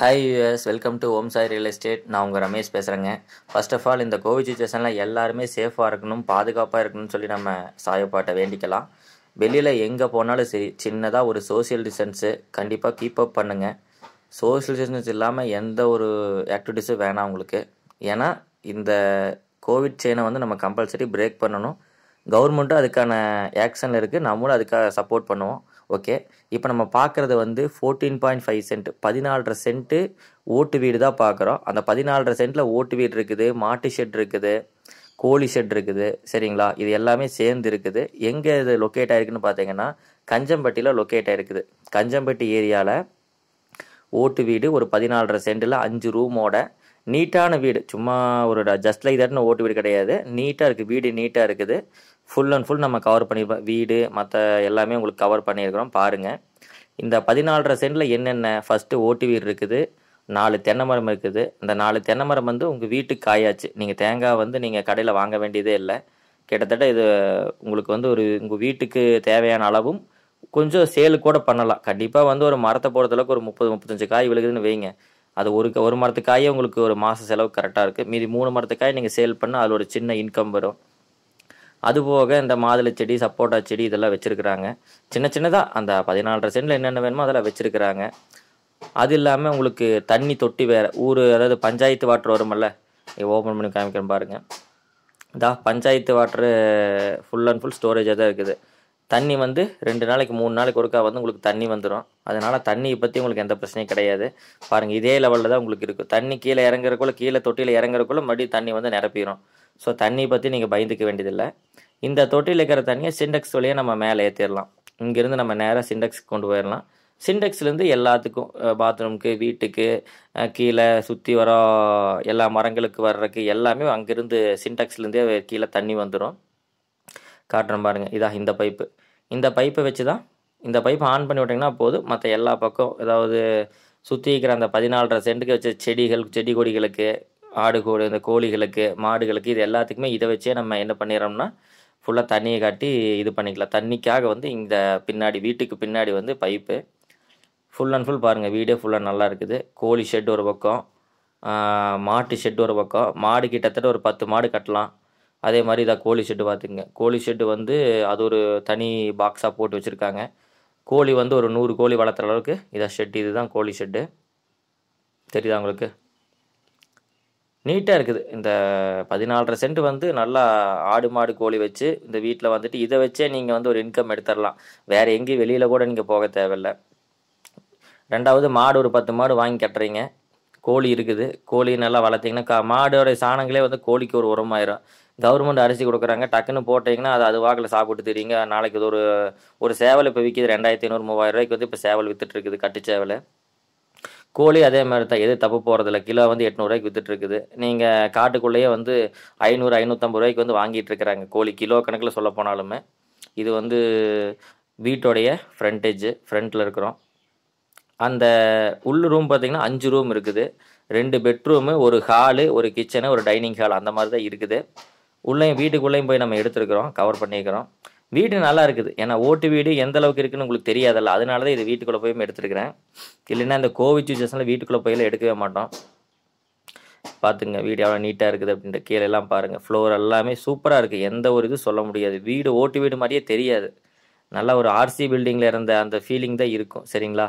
hi US welcome to Om Sai real estate நான் உங்கள் ரமேஷ் பேசுகிறேங்க ஃபர்ஸ்ட் ஆஃப் ஆல் இந்த கோவிட் சுச்சுவேஷனில் எல்லாருமே சேஃபாக இருக்கணும் பாதுகாப்பாக இருக்கணும்னு சொல்லி நம்ம சாயப்பாட்டை வேண்டிக்கலாம் வெளியில் எங்கே போனாலும் சரி சின்னதாக ஒரு சோசியல் டிஸ்டன்ஸு கண்டிப்பாக கீப் அப் பண்ணுங்கள் சோசியல் டிஸ்டன்ஸ் இல்லாமல் எந்த ஒரு ஆக்டிவிட்டிஸும் வேணாம் உங்களுக்கு ஏன்னா இந்த கோவிட் செயினை வந்து நம்ம கம்பல்சரி பிரேக் பண்ணணும் கவர்மெண்ட்டும் அதுக்கான ஆக்ஷனில் இருக்குது நம்மளும் அதுக்காக சப்போர்ட் பண்ணுவோம் ஓகே இப்போ நம்ம பார்க்குறது வந்து ஃபோர்டீன் பாயிண்ட் ஃபைவ் சென்ட் பதினாலரை சென்ட்டு ஓட்டு வீடு தான் பார்க்குறோம் அந்த பதினாலரை சென்ட்டில் ஓட்டு வீடு இருக்குது மாட்டு ஷெட் இருக்குது கோழி ஷெட் இருக்குது சரிங்களா இது எல்லாமே சேர்ந்து இருக்குது எங்கே இது லொக்கேட் ஆயிருக்குன்னு பார்த்தீங்கன்னா கஞ்சம்பட்டியில் லொக்கேட் ஆயிருக்குது கஞ்சம்பட்டி ஏரியாவில் ஓட்டு வீடு ஒரு பதினாலரை சென்ட்டில் அஞ்சு ரூமோட நீட்டான வீடு சும்மா ஒரு ஜஸ்ட் லைக் தட்னு ஓட்டு வீடு கிடையாது நீட்டாக இருக்குது வீடு நீட்டாக இருக்குது ஃபுல் அண்ட் ஃபுல் நம்ம கவர் பண்ணியிருப்போம் வீடு மற்ற எல்லாமே உங்களுக்கு கவர் பண்ணியிருக்கிறோம் பாருங்கள் இந்த பதினாலரை சென்டில் என்னென்ன ஃபஸ்ட்டு ஓட்டு வீடு இருக்குது நாலு தென்னை மரம் இருக்குது இந்த நாலு தென்னை மரம் வந்து உங்கள் வீட்டுக்கு காயாச்சு நீங்கள் தேங்காய் வந்து நீங்கள் கடையில் வாங்க வேண்டியதே இல்லை கிட்டத்தட்ட இது உங்களுக்கு வந்து ஒரு உங்கள் வீட்டுக்கு தேவையான அளவும் கொஞ்சம் சேலு கூட பண்ணலாம் கண்டிப்பாக வந்து ஒரு மரத்தை போடுறதுக்கு ஒரு முப்பது முப்பத்தஞ்சு காய் விழுகுதுன்னு வைங்க அது ஒரு ஒரு மரத்துக்காயே உங்களுக்கு ஒரு மாத செலவு கரெக்டாக இருக்குது மீதி மூணு மரத்துக்காய் நீங்கள் சேல் பண்ணால் அதில் ஒரு சின்ன இன்கம் வரும் அதுபோக இந்த மாதுளை செடி சப்போட்டா செடி இதெல்லாம் வச்சுருக்குறாங்க சின்ன சின்னதாக அந்த பதினாலரை சென்டில் என்னென்ன வேணுமோ அதெல்லாம் வச்சுருக்குறாங்க அது இல்லாமல் உங்களுக்கு தண்ணி தொட்டி வேறு ஊர் அதாவது பஞ்சாயத்து வாட்டர் வருமல்ல ஓப்பன் பண்ணி காமிக்கிறேன் பாருங்கள் இதா panchayat water full and full ஸ்டோரேஜாக தான் இருக்குது தண்ணி வந்து ரெண்டு நாளைக்கு மூணு நாளைக்கு ஒருக்கா வந்து உங்களுக்கு தண்ணி வந்துடும் அதனால் தண்ணியை பற்றி உங்களுக்கு எந்த பிரச்சனையும் கிடையாது பாருங்கள் இதே லெவலில் தான் உங்களுக்கு இருக்குது தண்ணி கீழே இறங்குறக்குள்ளே கீழே தொட்டியில் இறங்குறக்குள்ளே மறுபடியும் தண்ணி வந்து நிரப்பிடும் ஸோ தண்ணியை பற்றி நீங்கள் பயந்துக்க வேண்டியதில்லை இந்த தொட்டியில் இருக்கிற தண்ணியை சிண்டெக்ஸ் வழியாக நம்ம மேலே ஏற்றிடலாம் இங்கேருந்து நம்ம நேராக சிண்டெக்ஸ் கொண்டு போயிடலாம் சிண்டெக்ஸ்லேருந்து எல்லாத்துக்கும் பாத்ரூம்க்கு வீட்டுக்கு கீழே சுற்றி வர எல்லா மரங்களுக்கு வர்றதுக்கு எல்லாமே அங்கேருந்து சிண்டெக்ஸ்லேருந்தே கீழே தண்ணி வந்துடும் காட்டுறேன் பாருங்கள் இதான் இந்த பைப்பு இந்த பைப்பை வச்சு தான் இந்த பைப்பை ஆன் பண்ணி விட்டிங்கன்னா போதும் மற்ற எல்லா பக்கம் ஏதாவது சுற்றி இருக்கிற அந்த பதினாலரை சென்ட்டுக்கு வச்ச செடிகள் செடி கொடிகளுக்கு ஆடு கோடு இந்த கோழிகளுக்கு மாடுகளுக்கு இது எல்லாத்துக்குமே இதை வச்சே நம்ம என்ன பண்ணிடுறோம்னா ஃபுல்லாக தண்ணியை காட்டி இது பண்ணிக்கலாம் தண்ணிக்காக வந்து இந்த பின்னாடி வீட்டுக்கு பின்னாடி வந்து பைப்பு ஃபுல் அண்ட் ஃபுல் பாருங்கள் வீடே ஃபுல்லாக நல்லா இருக்குது கோழி ஷெட் ஒரு பக்கம் மாட்டு ஷெட் ஒரு பக்கம் மாடு கிட்டத்தட்ட ஒரு பத்து மாடு கட்டலாம் அதே மாதிரி இதாக கோழி ஷெட்டு பார்த்துங்க கோழி ஷெட்டு வந்து அது ஒரு தனி பாக்ஸாக போட்டு வச்சுருக்காங்க கோழி வந்து ஒரு நூறு கோழி வளர்த்துற அளவுக்கு இதாக ஷெட் இது தான் கோழி ஷெட்டு தெரியுதா உங்களுக்கு நீட்டாக இருக்குது இந்த பதினாலரை சென்ட் வந்து நல்லா ஆடு மாடு கோழி வச்சு இந்த வீட்டில் வந்துட்டு இதை வச்சே நீங்கள் வந்து ஒரு இன்கம் எடுத்துடலாம் வேறு எங்கேயும் வெளியில் கூட நீங்கள் போக தேவையில்லை ரெண்டாவது மாடு ஒரு பத்து மாடு வாங்கி கட்டுறீங்க கோழி இருக்குது கோழி நல்லா வளர்த்திங்கன்னா மாடோடைய சாணங்களே வந்து கோழிக்கு ஒரு உரமாயிரும் கவர்மெண்ட் அரிசி கொடுக்குறாங்க டக்குன்னு போட்டிங்கன்னா அது அது வாக்கில் சாப்பிட்டு தெரியுங்க நாளைக்கு இது ஒரு ஒரு சேவல் இப்போ விற்கிது ரெண்டாயிரத்தி ஐநூறு மூவாயிரம் ரூபாய்க்கு வந்து இப்போ சேவல் விற்றுட்ருக்குது கட்டு சேவல் கோழி அதே மாதிரி தான் எது தப்பு போகிறதில்ல கிலோ வந்து எட்நூறுரூவாய்க்கு விற்றுட்ருக்குது நீங்கள் காட்டுக்குள்ளேயே வந்து ஐநூறு ஐநூற்றம்பது ரூபாய்க்கு வந்து வாங்கிட்டு இருக்கிறாங்க கோழி கிலோ கணக்கில் சொல்ல போனாலுமே இது வந்து வீட்டோடைய ஃப்ரண்டேஜ் ஃப்ரண்ட்டில் இருக்கிறோம் அந்த உள் ரூம் பார்த்தீங்கன்னா அஞ்சு ரூம் இருக்குது ரெண்டு பெட்ரூமு ஒரு ஹாலு ஒரு கிச்சனு ஒரு டைனிங் ஹால் அந்த மாதிரி தான் இருக்குது உள்ளேயும் வீட்டுக்குள்ளேயும் போய் நம்ம எடுத்துருக்குறோம் கவர் பண்ணியிருக்கிறோம் வீடு நல்லா இருக்குது ஏன்னா ஓட்டு வீடு எந்த அளவுக்கு இருக்குன்னு உங்களுக்கு தெரியாதல்ல அதனால தான் இது வீட்டுக்குள்ளே போய் எடுத்துருக்குறேன் இல்லைன்னா இந்த கோவிட் சுச்சுவேஷனில் வீட்டுக்குள்ளே போயில எடுக்கவே மாட்டோம் பார்த்துங்க வீடு எவ்வளோ நீட்டாக இருக்குது அப்படின்ட்டு கீழே எல்லாம் பாருங்கள் ஃப்ளோர் எல்லாமே சூப்பராக இருக்குது எந்த ஒரு இது சொல்ல முடியாது வீடு ஓட்டு வீடு மாதிரியே தெரியாது நல்லா ஒரு ஆர்சி பில்டிங்கில் இருந்த அந்த ஃபீலிங் தான் இருக்கும் சரிங்களா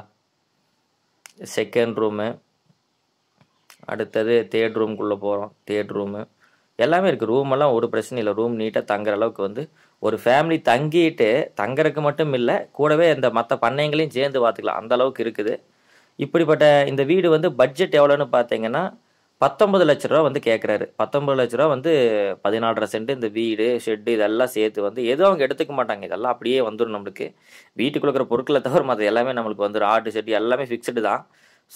செகண்ட் ரூமு அடுத்தது தேர்ட் ரூம்குள்ளே போகிறோம் தேர்ட் ரூமு எல்லாமே இருக்குது ரூமெல்லாம் ஒரு பிரச்சனை இல்லை ரூம் நீட்டாக தங்குற அளவுக்கு வந்து ஒரு ஃபேமிலி தங்கிட்டு தங்கறதுக்கு மட்டும் இல்லை கூடவே இந்த மற்ற பண்ணைங்களையும் சேர்ந்து பார்த்துக்கலாம் அந்தளவுக்கு இருக்குது இப்படிப்பட்ட இந்த வீடு வந்து பட்ஜெட் எவ்வளோன்னு பார்த்தீங்கன்னா பத்தொம்பது லட்ச ரூபா வந்து கேட்குறாரு பத்தொம்பது லட்ச ரூபா வந்து பதினாலரை சென்ட் இந்த வீடு ஷெட்டு இதெல்லாம் சேர்த்து வந்து எதுவும் அவங்க எடுத்துக்க மாட்டாங்க இதெல்லாம் அப்படியே வந்துடும் நம்மளுக்கு வீட்டுக்குள்ள இருக்கிற பொருட்களை தவிர மற்ற எல்லாமே நம்மளுக்கு வந்துடும் ஆட்டு ஷெட்டு எல்லாமே ஃபிக்ஸ்டு தான்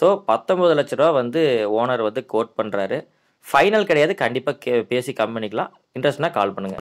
ஸோ பத்தொம்பது லட்ச ரூபா வந்து ஓனர் வந்து கோட் பண்ணுறாரு ஃபைனல் கிடையாது கண்டிப்பாக கே பேசி பண்ணிக்கலாம் இன்ட்ரெஸ்ட்னா கால் பண்ணுங்கள்